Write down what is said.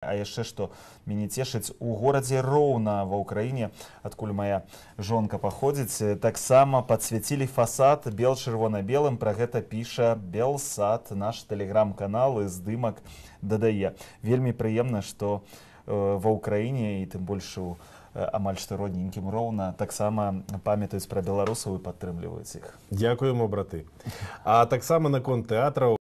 А яшчэ што мяне цешыць у горадзе роўна ва ўкраіне, адкуль моя жонка паходзіць, э, таксама подсвяцілі фасад бел чырвона-белым. Пра гэта піша Белсад, наш тэлеграм-канал і здымак дадае. Вельмі прыемна, што э, ва ўкраіне і тым больш у э, амаль што родненькім роўна таксама памятаюць пра беларусаў і падтрымліваюць іх. Дякуюму браты. А таксама наконт тэатраў